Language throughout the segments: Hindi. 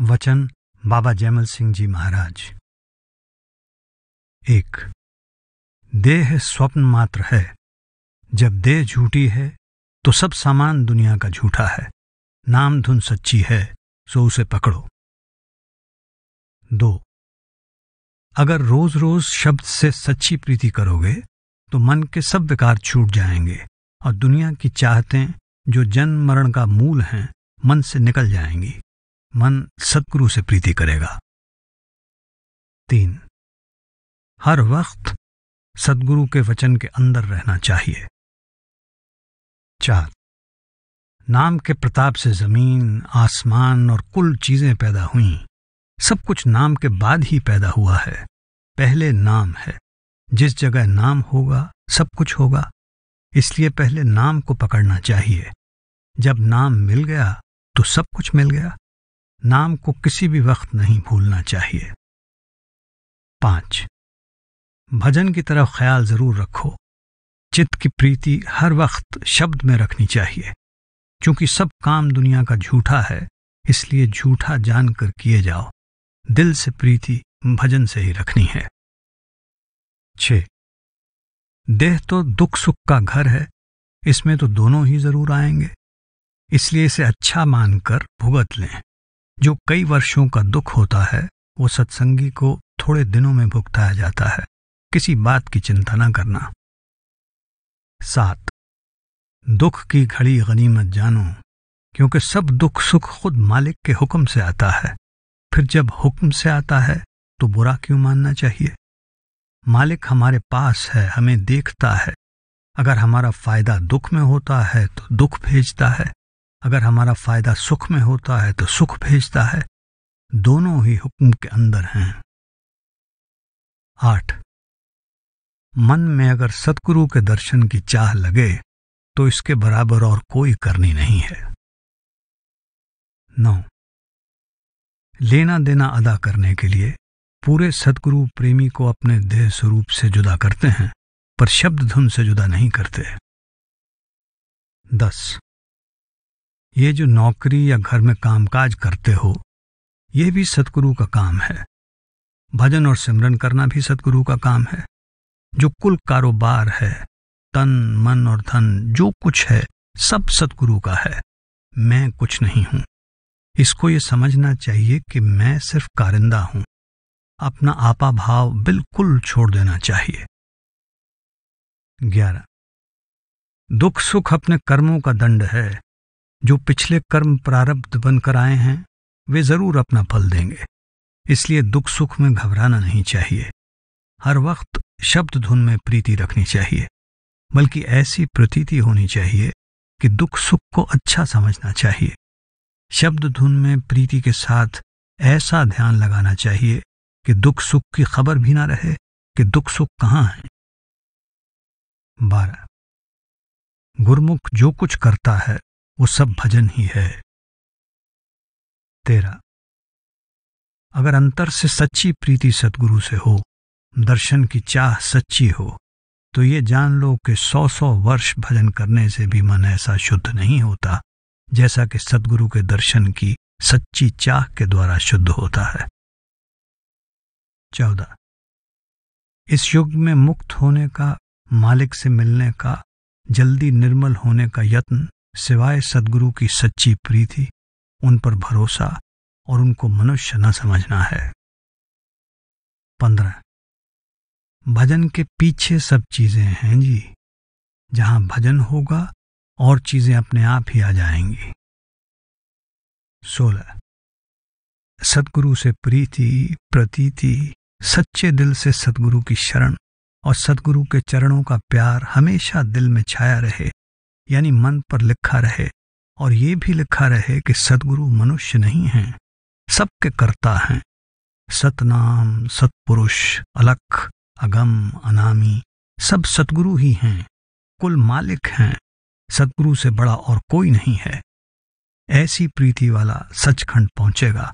वचन बाबा जयमल सिंह जी महाराज एक देह स्वप्न मात्र है जब देह झूठी है तो सब सामान दुनिया का झूठा है नाम धुन सच्ची है सो उसे पकड़ो दो अगर रोज रोज शब्द से सच्ची प्रीति करोगे तो मन के सब विकार छूट जाएंगे और दुनिया की चाहतें जो जन्म मरण का मूल हैं मन से निकल जाएंगी मन सदगुरु से प्रीति करेगा तीन हर वक्त सदगुरु के वचन के अंदर रहना चाहिए चार नाम के प्रताप से जमीन आसमान और कुल चीजें पैदा हुई सब कुछ नाम के बाद ही पैदा हुआ है पहले नाम है जिस जगह नाम होगा सब कुछ होगा इसलिए पहले नाम को पकड़ना चाहिए जब नाम मिल गया तो सब कुछ मिल गया नाम को किसी भी वक्त नहीं भूलना चाहिए पांच भजन की तरफ ख्याल जरूर रखो चित्त की प्रीति हर वक्त शब्द में रखनी चाहिए क्योंकि सब काम दुनिया का झूठा है इसलिए झूठा जानकर किए जाओ दिल से प्रीति भजन से ही रखनी है छ देह तो दुख सुख का घर है इसमें तो दोनों ही जरूर आएंगे इसलिए इसे अच्छा मानकर भुगत लें जो कई वर्षों का दुख होता है वो सत्संगी को थोड़े दिनों में भुगताया जाता है किसी बात की चिंता न करना सात दुख की घड़ी गनीमत जानो क्योंकि सब दुख सुख खुद मालिक के हुक्म से आता है फिर जब हुक्म से आता है तो बुरा क्यों मानना चाहिए मालिक हमारे पास है हमें देखता है अगर हमारा फायदा दुख में होता है तो दुख भेजता है अगर हमारा फ़ायदा सुख में होता है तो सुख भेजता है दोनों ही हुक्म के अंदर हैं आठ मन में अगर सतगुरु के दर्शन की चाह लगे तो इसके बराबर और कोई करनी नहीं है नौ लेना देना अदा करने के लिए पूरे सतगुरु प्रेमी को अपने देह स्वरूप से जुदा करते हैं पर शब्द धुन से जुदा नहीं करते दस ये जो नौकरी या घर में कामकाज करते हो यह भी सतगुरु का काम है भजन और सिमरन करना भी सतगुरु का काम है जो कुल कारोबार है तन मन और धन जो कुछ है सब सतगुरु का है मैं कुछ नहीं हूं इसको ये समझना चाहिए कि मैं सिर्फ कारिंदा हूं अपना आपा भाव बिल्कुल छोड़ देना चाहिए ग्यारह दुख सुख अपने कर्मों का दंड है जो पिछले कर्म प्रारब्ध बनकर आए हैं वे जरूर अपना फल देंगे इसलिए दुख सुख में घबराना नहीं चाहिए हर वक्त शब्द धुन में प्रीति रखनी चाहिए बल्कि ऐसी प्रतीति होनी चाहिए कि दुख सुख को अच्छा समझना चाहिए शब्द धुन में प्रीति के साथ ऐसा ध्यान लगाना चाहिए कि दुख सुख की खबर भी ना रहे कि दुख सुख कहाँ है बारह गुरमुख जो कुछ करता है वो सब भजन ही है तेरा अगर अंतर से सच्ची प्रीति सदगुरु से हो दर्शन की चाह सच्ची हो तो ये जान लो कि सौ सौ वर्ष भजन करने से भी मन ऐसा शुद्ध नहीं होता जैसा कि सदगुरु के दर्शन की सच्ची चाह के द्वारा शुद्ध होता है चौदह इस युग में मुक्त होने का मालिक से मिलने का जल्दी निर्मल होने का यत्न सिवाय सदगुरु की सच्ची प्रीति उन पर भरोसा और उनको मनुष्य न समझना है पंद्रह भजन के पीछे सब चीजें हैं जी जहां भजन होगा और चीजें अपने आप ही आ जाएंगी सोलह सदगुरु से प्रीति प्रतीति सच्चे दिल से सदगुरु की शरण और सदगुरु के चरणों का प्यार हमेशा दिल में छाया रहे यानी मन पर लिखा रहे और ये भी लिखा रहे कि सदगुरु मनुष्य नहीं हैं सबके कर्ता हैं सतनाम सतपुरुष अलख अगम अनामी सब सतगुरु ही हैं कुल मालिक हैं सतगुरु से बड़ा और कोई नहीं है ऐसी प्रीति वाला सचखंड पहुंचेगा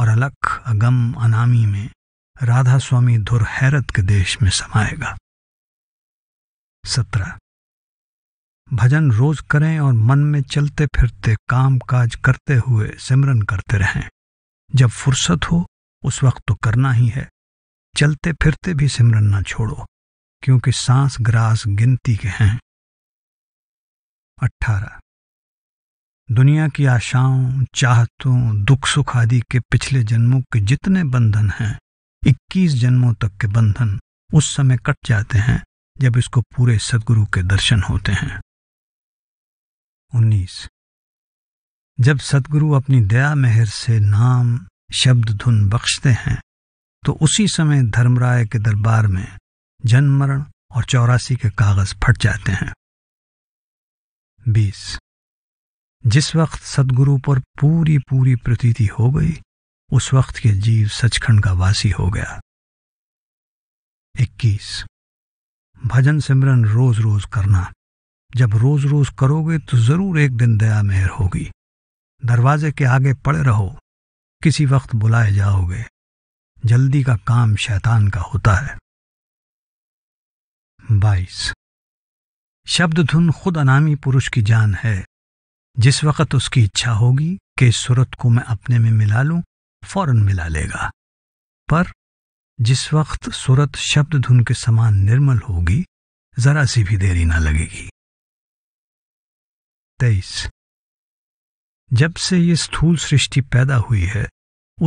और अलख अगम अनामी में राधा स्वामी धुर हैरत के देश में समाएगा सत्रह भजन रोज करें और मन में चलते फिरते काम काज करते हुए सिमरन करते रहें जब फुर्सत हो उस वक्त तो करना ही है चलते फिरते भी सिमरन ना छोड़ो क्योंकि सांस ग्रास गिनती के हैं अठारह दुनिया की आशाओं चाहतों दुख सुख आदि के पिछले जन्मों के जितने बंधन हैं इक्कीस जन्मों तक के बंधन उस समय कट जाते हैं जब इसको पूरे सदगुरु के दर्शन होते हैं उन्नीस जब सदगुरु अपनी दया मेहर से नाम शब्द धुन बख्शते हैं तो उसी समय धर्मराय के दरबार में जन्म मरण और चौरासी के कागज फट जाते हैं बीस जिस वक्त सदगुरु पर पूरी पूरी प्रतीति हो गई उस वक्त के जीव सचखंड का वासी हो गया इक्कीस भजन सिमरन रोज रोज करना जब रोज रोज करोगे तो जरूर एक दिन दया मेहर होगी दरवाजे के आगे पड़े रहो किसी वक्त बुलाए जाओगे जल्दी का काम शैतान का होता है बाईस शब्द धुन खुद अनामी पुरुष की जान है जिस वक्त उसकी इच्छा होगी कि इस सूरत को मैं अपने में मिला लूं फौरन मिला लेगा पर जिस वक्त सूरत शब्द धुन के समान निर्मल होगी जरा सी भी देरी ना लगेगी तेईस जब से ये स्थूल सृष्टि पैदा हुई है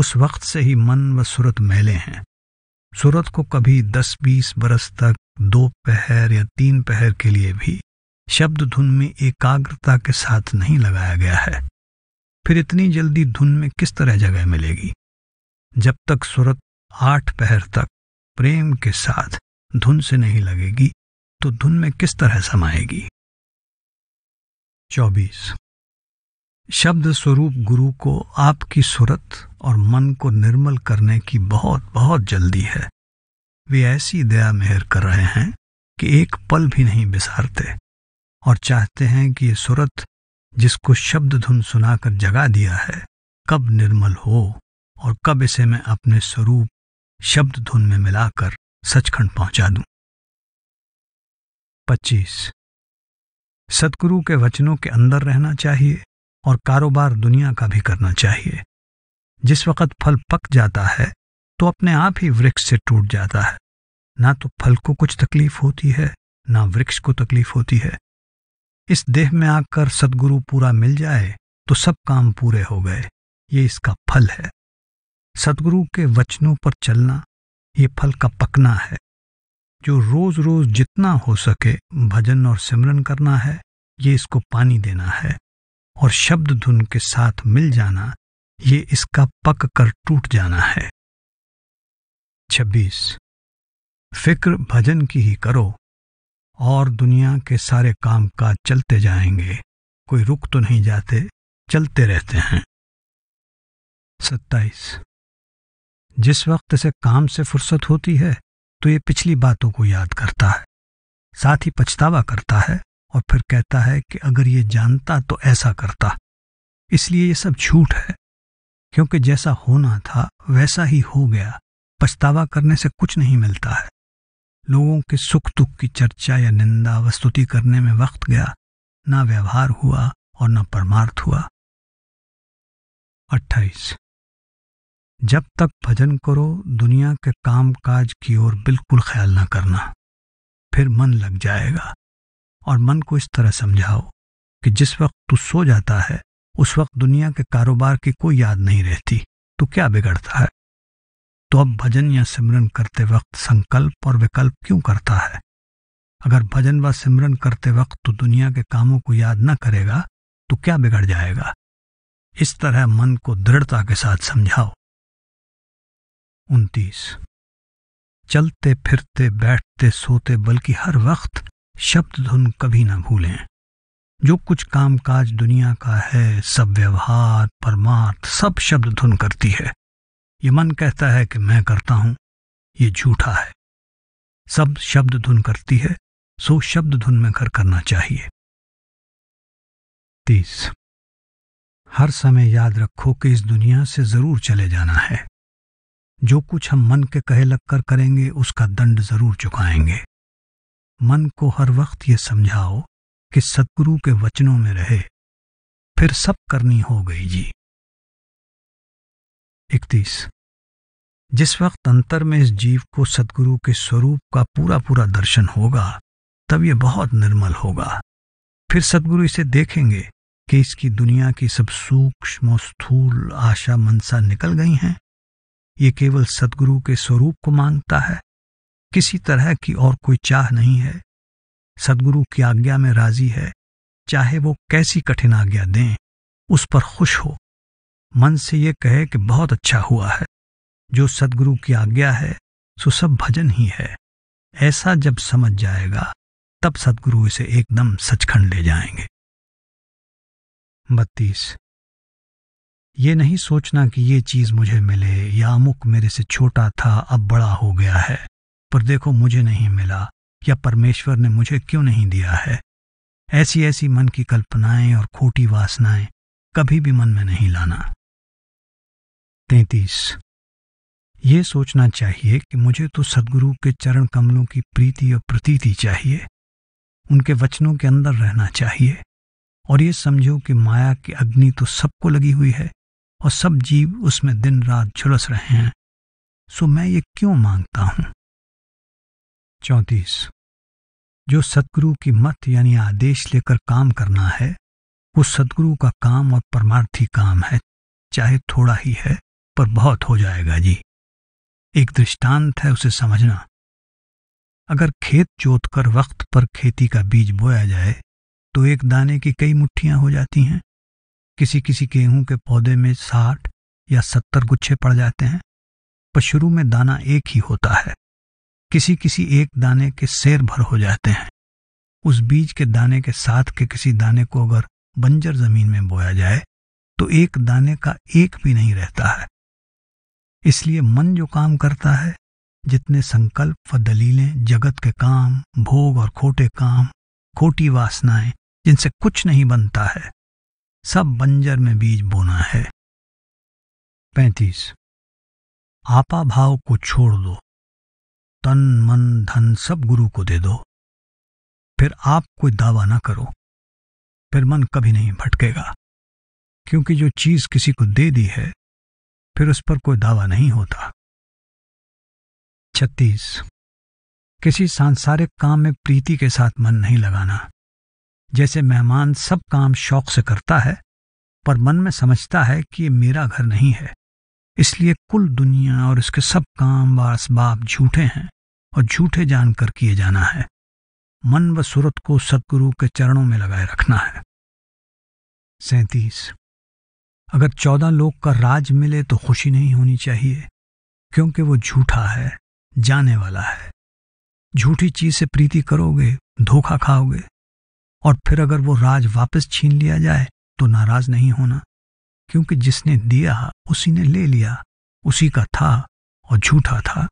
उस वक्त से ही मन व सूरत मैले हैं सूरत को कभी दस बीस बरस तक दो पहर या तीन पहर के लिए भी शब्द धुन में एकाग्रता के साथ नहीं लगाया गया है फिर इतनी जल्दी धुन में किस तरह जगह मिलेगी जब तक सूरत आठ पहर तक प्रेम के साथ धुन से नहीं लगेगी तो धुन में किस तरह समाएगी चौबीस शब्द स्वरूप गुरु को आपकी सुरत और मन को निर्मल करने की बहुत बहुत जल्दी है वे ऐसी दया मेहर कर रहे हैं कि एक पल भी नहीं बिसारते और चाहते हैं कि ये सुरत जिसको शब्द धुन सुनाकर जगा दिया है कब निर्मल हो और कब इसे मैं अपने स्वरूप शब्द धुन में मिलाकर सचखंड पहुंचा दूं पच्चीस सतगुरु के वचनों के अंदर रहना चाहिए और कारोबार दुनिया का भी करना चाहिए जिस वक्त फल पक जाता है तो अपने आप ही वृक्ष से टूट जाता है ना तो फल को कुछ तकलीफ होती है ना वृक्ष को तकलीफ होती है इस देह में आकर सदगुरु पूरा मिल जाए तो सब काम पूरे हो गए ये इसका फल है सदगुरु के वचनों पर चलना ये फल का पकना है जो रोज रोज जितना हो सके भजन और सिमरन करना है ये इसको पानी देना है और शब्द धुन के साथ मिल जाना ये इसका पक कर टूट जाना है छब्बीस फिक्र भजन की ही करो और दुनिया के सारे काम काज चलते जाएंगे कोई रुक तो नहीं जाते चलते रहते हैं सत्ताईस जिस वक्त इसे काम से फुर्सत होती है तो ये पिछली बातों को याद करता है साथ ही पछतावा करता है और फिर कहता है कि अगर ये जानता तो ऐसा करता इसलिए यह सब झूठ है क्योंकि जैसा होना था वैसा ही हो गया पछतावा करने से कुछ नहीं मिलता है लोगों के सुख दुख की चर्चा या निंदा वस्तुति करने में वक्त गया ना व्यवहार हुआ और ना परमार्थ हुआ अट्ठाईस जब तक भजन करो दुनिया के काम काज की ओर बिल्कुल ख्याल ना करना फिर मन लग जाएगा और मन को इस तरह समझाओ कि जिस वक्त तू सो जाता है उस वक्त दुनिया के कारोबार की कोई याद नहीं रहती तो क्या बिगड़ता है तो अब भजन या सिमरन करते वक्त संकल्प और विकल्प क्यों करता है अगर भजन व सिमरन करते वक्त तो दुनिया के कामों को याद न करेगा तो क्या बिगड़ जाएगा इस तरह मन को दृढ़ता के साथ समझाओ उनतीस चलते फिरते बैठते सोते बल्कि हर वक्त शब्द धुन कभी ना भूलें जो कुछ काम काज दुनिया का है सब व्यवहार परमार्थ सब शब्द धुन करती है ये मन कहता है कि मैं करता हूं ये झूठा है सब शब्द धुन करती है सो शब्द धुन में कर करना चाहिए तीस हर समय याद रखो कि इस दुनिया से जरूर चले जाना है जो कुछ हम मन के कहे लगकर करेंगे उसका दंड जरूर चुकाएंगे मन को हर वक्त ये समझाओ कि सदगुरु के वचनों में रहे फिर सब करनी हो गई जी इकतीस जिस वक्त अंतर में इस जीव को सदगुरु के स्वरूप का पूरा पूरा दर्शन होगा तब ये बहुत निर्मल होगा फिर सदगुरु इसे देखेंगे कि इसकी दुनिया की सब सूक्ष्म स्थूल आशा मनसा निकल गई हैं ये केवल सदगुरु के स्वरूप को मांगता है किसी तरह की और कोई चाह नहीं है सदगुरु की आज्ञा में राजी है चाहे वो कैसी कठिन आज्ञा दें उस पर खुश हो मन से ये कहे कि बहुत अच्छा हुआ है जो सदगुरु की आज्ञा है सो सब भजन ही है ऐसा जब समझ जाएगा तब सदगुरु इसे एकदम सचखंड ले जाएंगे बत्तीस ये नहीं सोचना कि ये चीज मुझे मिले या अमुक मेरे से छोटा था अब बड़ा हो गया है पर देखो मुझे नहीं मिला या परमेश्वर ने मुझे क्यों नहीं दिया है ऐसी ऐसी मन की कल्पनाएं और खोटी वासनाएं कभी भी मन में नहीं लाना तैतीस ये सोचना चाहिए कि मुझे तो सदगुरु के चरण कमलों की प्रीति और प्रतीति चाहिए उनके वचनों के अंदर रहना चाहिए और ये समझो कि माया की अग्नि तो सबको लगी हुई है और सब जीव उसमें दिन रात झुलस रहे हैं सो मैं ये क्यों मांगता हूं चौंतीस जो सदगुरु की मत यानी आदेश लेकर काम करना है वो सदगुरु का काम और परमार्थी काम है चाहे थोड़ा ही है पर बहुत हो जाएगा जी एक दृष्टांत है उसे समझना अगर खेत जोतकर वक्त पर खेती का बीज बोया जाए तो एक दाने की कई मुट्ठियां हो जाती हैं किसी किसी गेहूं के पौधे में साठ या सत्तर गुच्छे पड़ जाते हैं पर शुरू में दाना एक ही होता है किसी किसी एक दाने के शेर भर हो जाते हैं उस बीज के दाने के साथ के किसी दाने को अगर बंजर जमीन में बोया जाए तो एक दाने का एक भी नहीं रहता है इसलिए मन जो काम करता है जितने संकल्प व दलीलें जगत के काम भोग और खोटे काम खोटी वासनाएं जिनसे कुछ नहीं बनता है सब बंजर में बीज बोना है पैंतीस आपा भाव को छोड़ दो तन मन धन सब गुरु को दे दो फिर आप कोई दावा ना करो फिर मन कभी नहीं भटकेगा क्योंकि जो चीज किसी को दे दी है फिर उस पर कोई दावा नहीं होता छत्तीस किसी सांसारिक काम में प्रीति के साथ मन नहीं लगाना जैसे मेहमान सब काम शौक से करता है पर मन में समझता है कि ये मेरा घर नहीं है इसलिए कुल दुनिया और इसके सब काम व इसबाब झूठे हैं और झूठे जानकर किए जाना है मन व सूरत को सदगुरु के चरणों में लगाए रखना है सैतीस अगर चौदह लोग का राज मिले तो खुशी नहीं होनी चाहिए क्योंकि वो झूठा है जाने वाला है झूठी चीज से प्रीति करोगे धोखा खाओगे और फिर अगर वो राज वापस छीन लिया जाए तो नाराज नहीं होना क्योंकि जिसने दिया उसी ने ले लिया उसी का था और झूठा था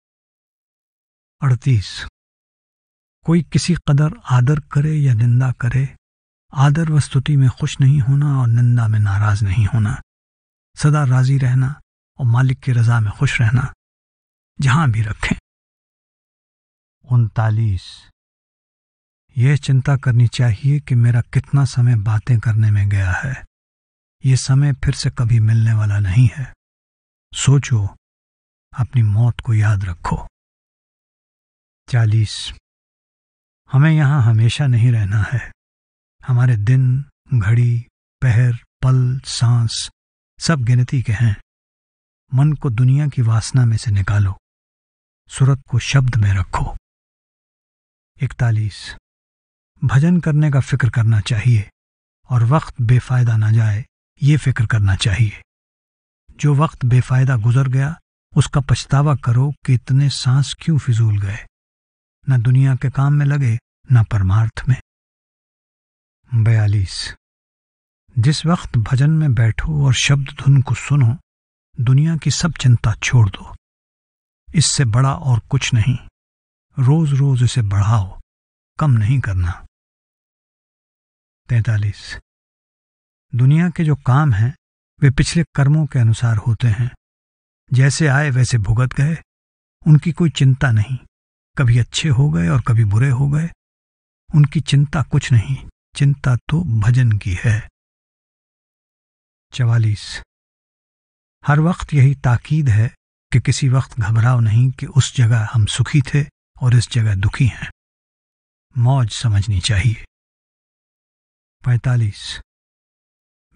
अड़तीस कोई किसी कदर आदर करे या निंदा करे आदर व स्तुति में खुश नहीं होना और निंदा में नाराज नहीं होना सदा राजी रहना और मालिक की रजा में खुश रहना जहां भी रखें उनतालीस यह चिंता करनी चाहिए कि मेरा कितना समय बातें करने में गया है ये समय फिर से कभी मिलने वाला नहीं है सोचो अपनी मौत को याद रखो चालीस हमें यहां हमेशा नहीं रहना है हमारे दिन घड़ी पहर पल सांस सब गिनती के हैं मन को दुनिया की वासना में से निकालो सूरत को शब्द में रखो इकतालीस भजन करने का फिक्र करना चाहिए और वक्त बेफायदा ना जाए ये फिक्र करना चाहिए जो वक्त बेफायदा गुजर गया उसका पछतावा करो कि इतने सांस क्यों फिजूल गए न दुनिया के काम में लगे न परमार्थ में बयालीस जिस वक्त भजन में बैठो और शब्द धुन को सुनो दुनिया की सब चिंता छोड़ दो इससे बड़ा और कुछ नहीं रोज रोज इसे बढ़ाओ कम नहीं करना तैतालीस दुनिया के जो काम हैं वे पिछले कर्मों के अनुसार होते हैं जैसे आए वैसे भुगत गए उनकी कोई चिंता नहीं कभी अच्छे हो गए और कभी बुरे हो गए उनकी चिंता कुछ नहीं चिंता तो भजन की है चवालीस हर वक्त यही ताकीद है कि किसी वक्त घबराव नहीं कि उस जगह हम सुखी थे और इस जगह दुखी हैं मौज समझनी चाहिए पैतालीस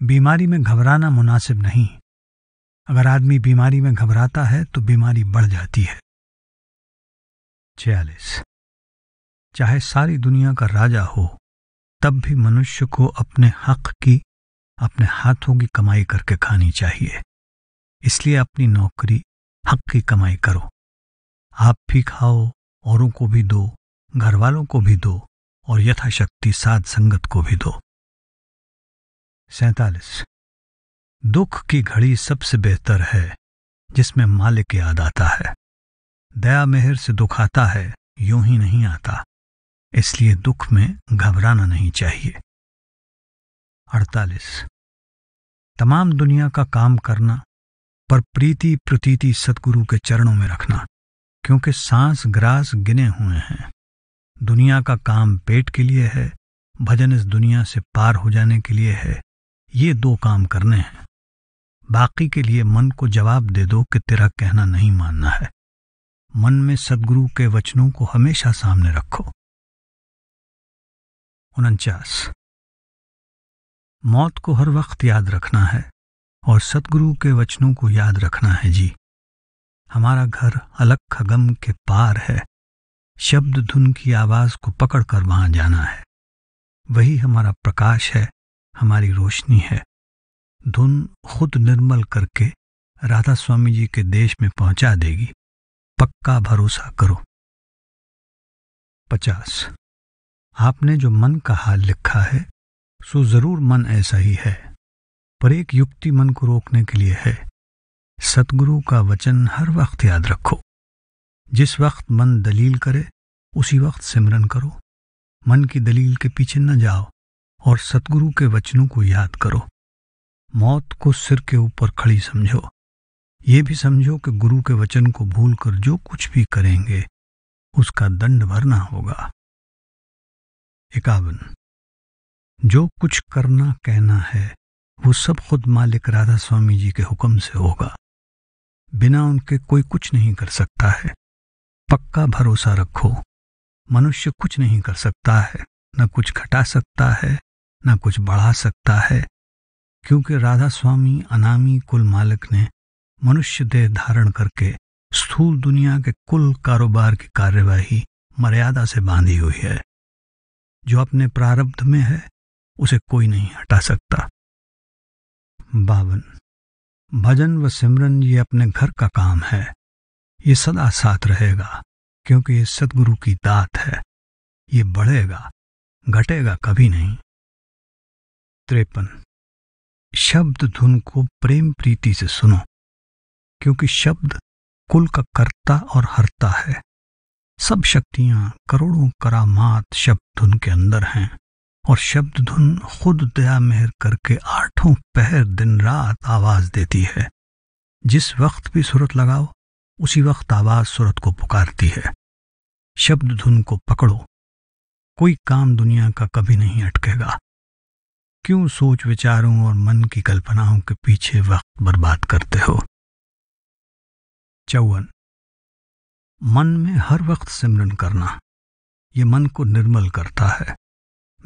बीमारी में घबराना मुनासिब नहीं अगर आदमी बीमारी में घबराता है तो बीमारी बढ़ जाती है छियालीस चाहे सारी दुनिया का राजा हो तब भी मनुष्य को अपने हक की अपने हाथों की कमाई करके खानी चाहिए इसलिए अपनी नौकरी हक की कमाई करो आप भी खाओ औरों को भी दो घर वालों को भी दो और यथाशक्ति साध संगत को भी दो सैतालीस दुख की घड़ी सबसे बेहतर है जिसमें मालिक याद आता है दया मेहर से दुख आता है यूं ही नहीं आता इसलिए दुख में घबराना नहीं चाहिए अड़तालीस तमाम दुनिया का काम करना पर प्रीति प्रतीति सतगुरु के चरणों में रखना क्योंकि सांस ग्रास गिने हुए हैं दुनिया का काम पेट के लिए है भजन इस दुनिया से पार हो जाने के लिए है ये दो काम करने हैं बाकी के लिए मन को जवाब दे दो कि तेरा कहना नहीं मानना है मन में सदगुरु के वचनों को हमेशा सामने रखो उनचास मौत को हर वक्त याद रखना है और सदगुरु के वचनों को याद रखना है जी हमारा घर अलग खगम के पार है शब्द धुन की आवाज को पकड़कर वहां जाना है वही हमारा प्रकाश है हमारी रोशनी है धुन खुद निर्मल करके राधा स्वामी जी के देश में पहुंचा देगी पक्का भरोसा करो पचास आपने जो मन का हाल लिखा है सो जरूर मन ऐसा ही है पर एक युक्ति मन को रोकने के लिए है सतगुरु का वचन हर वक्त याद रखो जिस वक्त मन दलील करे उसी वक्त सिमरन करो मन की दलील के पीछे न जाओ और सतगुरु के वचनों को याद करो मौत को सिर के ऊपर खड़ी समझो ये भी समझो कि गुरु के वचन को भूलकर जो कुछ भी करेंगे उसका दंड भरना होगा इक्यावन जो कुछ करना कहना है वो सब खुद मालिक राधा स्वामी जी के हुक्म से होगा बिना उनके कोई कुछ नहीं कर सकता है पक्का भरोसा रखो मनुष्य कुछ नहीं कर सकता है न कुछ घटा सकता है ना कुछ बढ़ा सकता है क्योंकि राधा स्वामी अनामी कुल मालिक ने मनुष्य देह धारण करके स्थूल दुनिया के कुल कारोबार की कार्यवाही मर्यादा से बांधी हुई है जो अपने प्रारब्ध में है उसे कोई नहीं हटा सकता बावन भजन व सिमरन ये अपने घर का काम है ये सदा साथ रहेगा क्योंकि ये सदगुरु की दात है ये बढ़ेगा घटेगा कभी नहीं त्रेपन शब्द धुन को प्रेम प्रीति से सुनो क्योंकि शब्द कुल का कर्ता और हरता है सब शक्तियां करोड़ों करामात शब्द धुन के अंदर हैं और शब्द धुन खुद दया मेहर करके आठों पहर दिन रात आवाज देती है जिस वक्त भी सुरत लगाओ उसी वक्त आवाज सुरत को पुकारती है शब्द धुन को पकड़ो कोई काम दुनिया का कभी नहीं अटकेगा क्यों सोच विचारों और मन की कल्पनाओं के पीछे वक्त बर्बाद करते हो चौवन मन में हर वक्त सिमरन करना ये मन को निर्मल करता है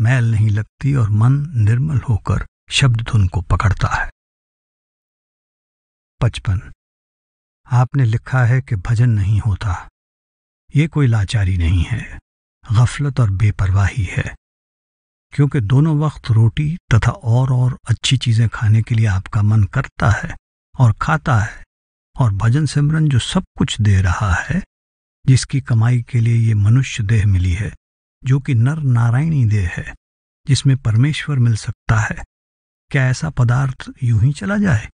मैल नहीं लगती और मन निर्मल होकर शब्द धुन को पकड़ता है पचपन आपने लिखा है कि भजन नहीं होता ये कोई लाचारी नहीं है गफलत और बेपरवाही है क्योंकि दोनों वक्त रोटी तथा और और अच्छी चीज़ें खाने के लिए आपका मन करता है और खाता है और भजन सिमरन जो सब कुछ दे रहा है जिसकी कमाई के लिए ये मनुष्य देह मिली है जो कि नर नारायणी देह है जिसमें परमेश्वर मिल सकता है क्या ऐसा पदार्थ यूं ही चला जाए